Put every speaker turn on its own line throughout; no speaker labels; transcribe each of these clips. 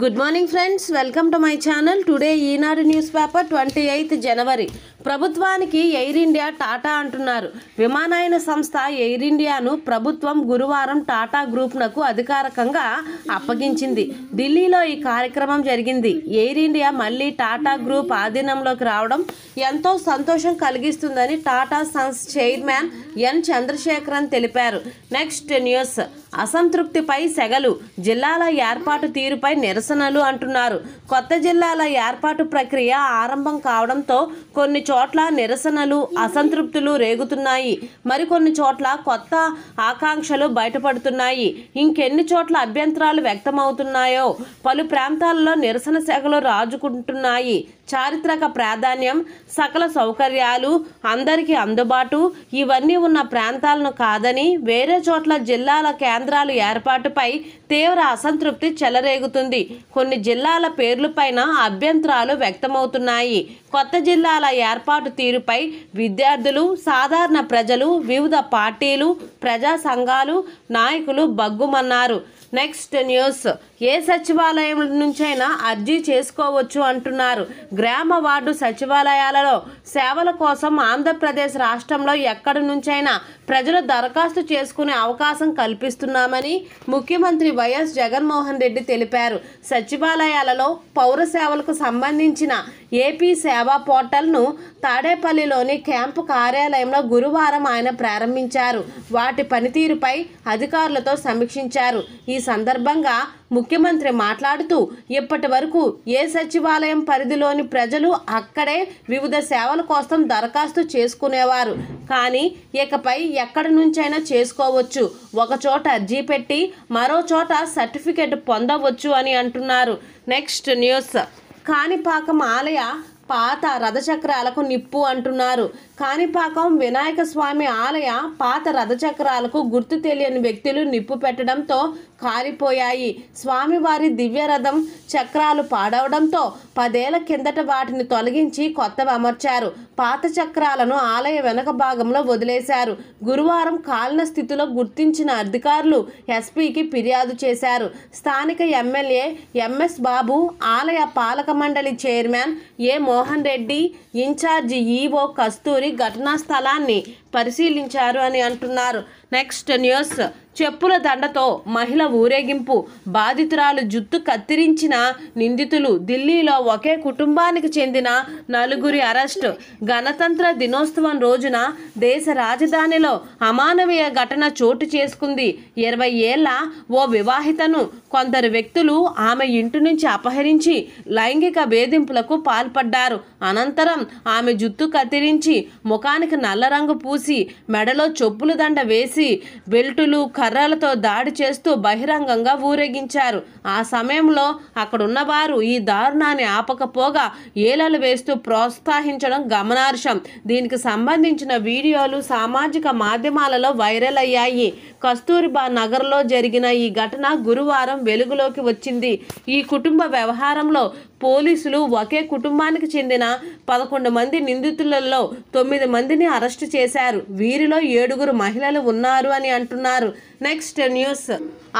good morning friends welcome to my channel today Eenadu news paper twenty eighth January ప్రభుత్వానికి Air India Tata అంటున్నారు విమానయాన సంస్థ air ఇండియాను ప్రభుత్వం గురువారం టాటా గ్రూప్నకు అధికారికంగా అప్పగించింది ఢిల్లీలో ఈ కార్యక్రమం జరిగింది ఎయిర్ ఇండియా మళ్ళీ టాటా గ్రూప్ ఆధీనంలోకి రావడం ఎంతో సంతోషం కలిగిస్తుందని Tata Sons chairman N Chandrasekaran తెలిపారు నెక్స్ట్ న్యూస్ అసంతృప్తిపై సెగలు జిల్లాల ఏర్పాటు తీరుపై నిరసనలు అంటున్నారు కొత్త జిల్లాల ఏర్పాటు ప్రక్రియ ఆరంభం కావడంతో కొన్ని చోట్ల నిరసనలు అసంతృప్తులు రేగుతున్నాయి మరికొన్ని చోట్ల కొత్త ఆకాంక్షలు బయటపడుతున్నాయి ఇంకెన్ని చోట్ల అభ్యంతరాలు వ్యక్తమవుతున్నాయో పలు ప్రాంతాల్లో నిరసన సెగలు రాజుకుంటున్నాయి చారిత్రక ప్రాధాన్యం సకల సౌకర్యాలు అందరికీ అందుబాటు ఇవన్నీ ఉన్న ప్రాంతాలను కాదని వేరే చోట్ల జిల్లాల కేంద్ర కేంద్రాలు ఏర్పాటుపై తీవ్ర అసంతృప్తి చెలరేగుతుంది కొన్ని జిల్లాల పేర్లపైన అభ్యంతరాలు వ్యక్తమవుతున్నాయి కొత్త జిల్లాల ఏర్పాటు తీరుపై విద్యార్థులు సాధారణ ప్రజలు వివిధ పార్టీలు ప్రజా సంఘాలు నాయకులు బగ్గుమన్నారు నెక్స్ట్ న్యూస్ ఏ సచివాలయం నుంచైనా అర్జీ చేసుకోవచ్చు అంటున్నారు గ్రామ వార్డు సచివాలయాలలో సేవల కోసం ఆంధ్రప్రదేశ్ రాష్ట్రంలో ఎక్కడి నుంచైనా ప్రజలు దరఖాస్తు చేసుకునే అవకాశం కల్పిస్తున్నామని ముఖ్యమంత్రి వైఎస్ జగన్మోహన్ రెడ్డి తెలిపారు సచివాలయాలలో పౌర సేవలకు సంబంధించిన ఏపీ సేవా పోర్టల్ను తాడేపల్లిలోని క్యాంపు కార్యాలయంలో గురువారం ఆయన ప్రారంభించారు వాటి పనితీరుపై అధికారులతో సమీక్షించారు ఈ ఈ సందర్భంగా ముఖ్యమంత్రి మాట్లాడుతూ ఇప్పటి వరకు ఏ సచివాలయం పరిధిలోని ప్రజలు అక్కడే వివిధ సేవల కోసం దరఖాస్తు చేసుకునేవారు కానీ ఇకపై ఎక్కడి నుంచైనా చేసుకోవచ్చు ఒకచోట అర్జీ పెట్టి మరో చోట సర్టిఫికెట్ పొందవచ్చు అని అంటున్నారు నెక్స్ట్ న్యూస్ కాణిపాకం ఆలయ పాత రథచక్రాలకు నిప్పు అంటున్నారు కాణిపాకం వినాయక స్వామి ఆలయ పాత రథచక్రాలకు గుర్తు తెలియని వ్యక్తులు నిప్పు పెట్టడంతో కాలిపోయాయి స్వామివారి దివ్యరథం చక్రాలు పాడవడంతో పదేళ్ల కిందట వాటిని తొలగించి కొత్తవి అమర్చారు పాత చక్రాలను ఆలయ వెనక భాగంలో వదిలేశారు గురువారం కాలిన స్థితిలో గుర్తించిన అధికారులు ఎస్పీకి ఫిర్యాదు చేశారు స్థానిక ఎమ్మెల్యే ఎంఎస్ బాబు ఆలయ పాలక మండలి chairman A Mohan Reddy incharge EO Kasturi ఘటనా స్థలాన్ని పరిశీలించారు అని అంటున్నారు నెక్స్ట్ న్యూస్ చెప్పుల దండతో మహిళ ఊరేగింపు బాధితురాలు జుట్టు కత్తిరించిన నిందితులు ఢిల్లీలో ఒకే కుటుంబానికి చెందిన నలుగురి అరెస్టు గణతంత్ర దినోత్సవం రోజున దేశ రాజధానిలో అమానవీయ ఘటన చోటు చేసుకుంది ఇరవై ఏళ్ల ఓ వివాహితను కొందరు వ్యక్తులు ఆమె ఇంటి నుంచి అపహరించి లైంగిక వేధింపులకు పాల్పడ్డారు అనంతరం ఆమె జుట్టు కత్తిరించి ముఖానికి నల్ల రంగు పూసి మెడలో చెప్పులు దండ వేసి బెల్టులు కర్రలతో దాడి చేస్తూ బహిరంగంగా ఊరేగించారు ఆ సమయంలో అక్కడున్న వారు ఈ దారుణాన్ని ఆపకపోగా ఏలలు వేస్తూ ప్రోత్సహించడం గమనార్హం దీనికి సంబంధించిన వీడియోలు సామాజిక మాధ్యమాలలో వైరల్ అయ్యాయి కస్తూర్బా నగర్లో జరిగిన ఈ ఘటన గురువారం వెలుగులోకి వచ్చింది ఈ కుటుంబ వ్యవహారంలో పోలీసులు ఒకే కుటుంబానికి చెందిన పదకొండు మంది నిందితులలో తొమ్మిది మందిని అరెస్టు చేశారు వీరిలో ఏడుగురు మహిళలు ఉన్నారు అని అంటున్నారు నెక్స్ట్ న్యూస్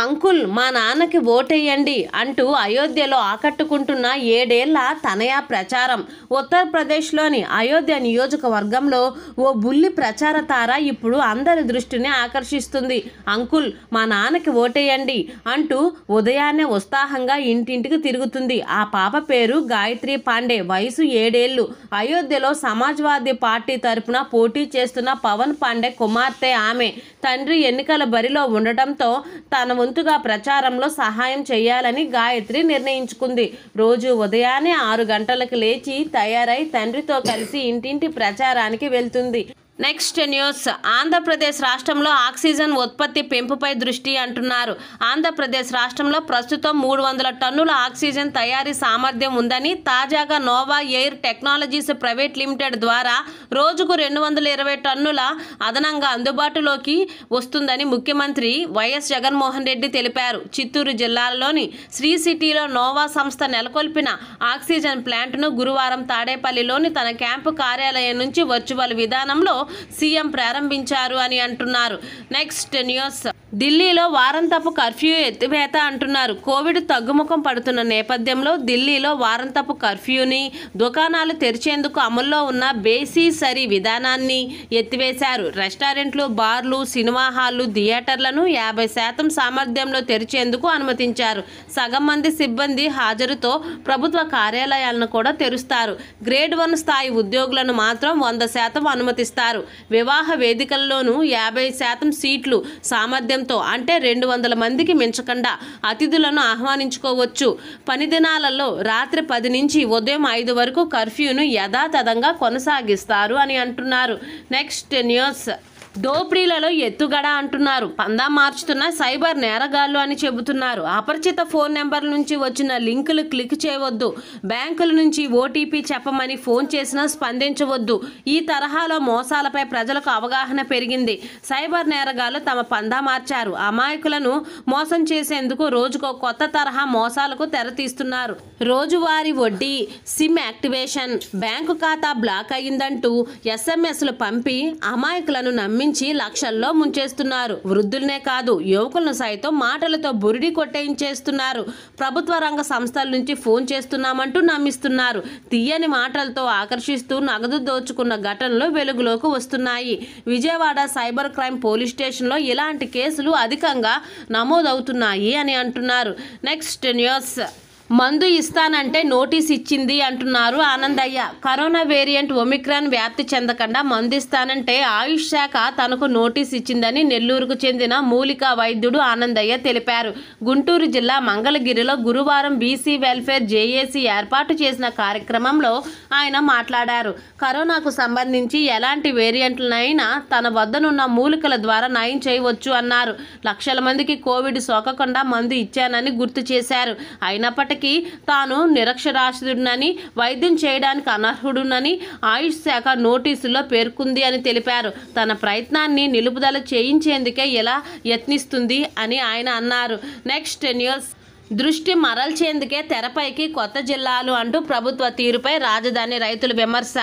అంకుల్ మా నాన్నకి ఓటేయండి అంటూ అయోధ్యలో ఆకట్టుకుంటున్న ఏడేళ్ల తనయ ప్రచారం ఉత్తరప్రదేశ్లోని అయోధ్య నియోజకవర్గంలో ఓ బుల్లి ప్రచార తార ఇప్పుడు అందరి దృష్టిని ఆకర్షిస్తుంది అంకుల్ మా నాన్నకి ఓటేయండి అంటూ ఉదయాన్నే ఉత్సాహంగా ఇంటింటికి తిరుగుతుంది ఆ పాప పేరు గాయత్రి పాండే వయసు ఏడేళ్లు అయోధ్యలో సమాజ్వాదీ పార్టీ తరపున పోటీ చేస్తున్న పవన్ పాండే కుమార్తె ఆమె తండ్రి ఎన్నికల బరిలో ఉండటంతో తన వంతుగా ప్రచారంలో సహాయం చేయాలని గాయత్రి నిర్ణయించుకుంది రోజు ఉదయాన్నే ఆరు గంటలకు లేచి తయారై తండ్రితో కలిసి ఇంటింటి ప్రచారానికి వెళ్తుంది నెక్స్ట్ న్యూస్ ఆంధ్రప్రదేశ్ రాష్ట్రంలో ఆక్సిజన్ ఉత్పత్తి పెంపుపై దృష్టి అంటున్నారు ఆంధ్రప్రదేశ్ రాష్ట్రంలో ప్రస్తుతం మూడు వందల టన్నుల ఆక్సిజన్ తయారీ సామర్థ్యం ఉందని తాజాగా Nova Air Technologies Private Limited ద్వారా రోజుకు రెండు వందల ఇరవై టన్నుల అదనంగా అందుబాటులోకి వస్తుందని ముఖ్యమంత్రి వైఎస్ జగన్మోహన్ రెడ్డి తెలిపారు చిత్తూరు జిల్లాలోని శ్రీ సిటీలో నోవా సంస్థ నెలకొల్పిన ఆక్సిజన్ ప్లాంట్ను గురువారం తాడేపల్లిలోని తన క్యాంపు కార్యాలయం నుంచి వర్చువల్ విధానంలో సీఎం ప్రారంభించారు అని అంటున్నారు నెక్స్ట్ న్యూస్ ఢిల్లీలో వారంతపు కర్ఫ్యూ ఎత్తివేత అంటున్నారు కోవిడ్ తగ్గుముఖం పడుతున్న నేపథ్యంలో ఢిల్లీలో వారంతపు కర్ఫ్యూని దుకాణాలు తెరిచేందుకు అమల్లో ఉన్న బేసీ సరి విధానాన్ని ఎత్తివేశారు రెస్టారెంట్లు బార్లు సినిమా హాళ్లు థియేటర్లను యాభై శాతం సామర్థ్యంలో తెరిచేందుకు అనుమతించారు సగం మంది సిబ్బంది హాజరుతో ప్రభుత్వ కార్యాలయాలను కూడా తెరుస్తారు గ్రేడ్ వన్ స్థాయి ఉద్యోగులను మాత్రం వంద శాతం అనుమతిస్తారు వివాహ వేదికల్లోనూ యాభై శాతం సీట్లు సామర్థ్యం సామర్థ్యంతో అంటే రెండు వందల మందికి మించకుండా అతిథులను ఆహ్వానించుకోవచ్చు పని దినాలలో రాత్రి పది నుంచి ఉదయం ఐదు వరకు కర్ఫ్యూను యథాతథంగా కొనసాగిస్తారు అని అంటున్నారు నెక్స్ట్ న్యూస్ దోపిడీలలో ఎత్తుగడ అంటున్నారు పందా మార్చుతున్న సైబర్ నేరగాళ్లు అని చెబుతున్నారు అపరిచిత ఫోన్ నెంబర్ నుంచి వచ్చిన లింకులు క్లిక్ చేయవద్దు బ్యాంకుల నుంచి ఓటీపీ చెప్పమని ఫోన్ చేసినా స్పందించవద్దు ఈ తరహాలో మోసాలపై ప్రజలకు అవగాహన పెరిగింది సైబర్ నేరగాళ్లు తమ పందా మార్చారు అమాయకులను మోసం చేసేందుకు రోజుకో కొత్త తరహా మోసాలకు తెరతీస్తున్నారు రోజువారీ వడ్డీ సిమ్ యాక్టివేషన్ బ్యాంకు ఖాతా బ్లాక్ అయిందంటూ ఎస్ఎంఎస్లు పంపి అమాయకులను నమ్మి నమ్మించి లక్షల్లో ముంచేస్తున్నారు వృద్ధులనే కాదు యువకులను సైతం మాటలతో బురిడి కొట్టేయించేస్తున్నారు ప్రభుత్వ రంగ సంస్థల నుంచి ఫోన్ చేస్తున్నామంటూ నమ్మిస్తున్నారు తీయని మాటలతో ఆకర్షిస్తూ నగదు దోచుకున్న ఘటనలు వెలుగులోకి వస్తున్నాయి విజయవాడ సైబర్ క్రైమ్ పోలీస్ స్టేషన్లో ఇలాంటి కేసులు అధికంగా నమోదవుతున్నాయి అని అంటున్నారు నెక్స్ట్ న్యూస్ మందు ఇస్తానంటే నోటీస్ ఇచ్చింది అంటున్నారు ఆనందయ్య కరోనా వేరియంట్ ఒమిక్రాన్ వ్యాప్తి చెందకుండా మందు ఇస్తానంటే ఆయుష్ శాఖ తనకు నోటీస్ ఇచ్చిందని నెల్లూరుకు చెందిన మూలికా వైద్యుడు ఆనందయ్య తెలిపారు గుంటూరు జిల్లా మంగళగిరిలో గురువారం బీసీ వెల్ఫేర్ జేఏసీ ఏర్పాటు చేసిన కార్యక్రమంలో ఆయన మాట్లాడారు కరోనాకు సంబంధించి ఎలాంటి వేరియంట్లనైనా తన వద్దనున్న మూలికల ద్వారా నయం చేయవచ్చు అన్నారు లక్షల మందికి కోవిడ్ సోకకుండా మందు ఇచ్చానని గుర్తు చేశారు అయినప్పటికీ ఇంతకీ తాను నిరక్షరాస్యుడునని వైద్యం చేయడానికి అనర్హుడునని ఆయుష్ శాఖ నోటీసులో పేర్కొంది అని తెలిపారు తన ప్రయత్నాన్ని నిలుపుదల చేయించేందుకే ఎలా యత్నిస్తుంది అని ఆయన అన్నారు నెక్స్ట్ టెన్ ఇయర్స్ దృష్టి మరల్చేందుకే తెరపైకి కొత్త జిల్లాలు అంటూ ప్రభుత్వ తీరుపై రాజధాని రైతుల విమర్శ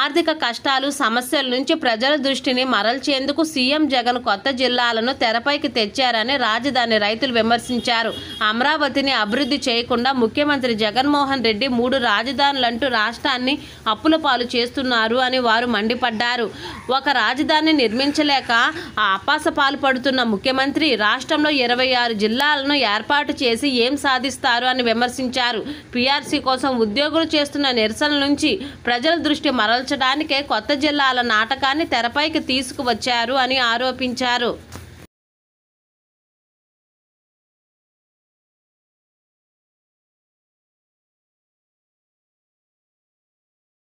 ఆర్థిక కష్టాలు సమస్యల నుంచి ప్రజల దృష్టిని మరల్చేందుకు సీఎం జగన్ కొత్త జిల్లాలను తెరపైకి తెచ్చారని రాజధాని రైతులు విమర్శించారు అమరావతిని అభివృద్ధి చేయకుండా ముఖ్యమంత్రి జగన్మోహన్ రెడ్డి మూడు రాజధానులంటూ రాష్ట్రాన్ని అప్పుల పాలు చేస్తున్నారు అని వారు మండిపడ్డారు ఒక రాజధాని నిర్మించలేక అపాస పాలు పడుతున్న ముఖ్యమంత్రి రాష్ట్రంలో ఇరవై ఆరు జిల్లాలను ఏర్పాటు చేసి ఏం సాధిస్తారు అని విమర్శించారు పీఆర్సీ కోసం ఉద్యోగులు చేస్తున్న నిరసన నుంచి ప్రజల దృష్టి మరల్చడానికే కొత్త జిల్లాల నాటకాన్ని తెరపైకి తీసుకువచ్చారు అని ఆరోపించారు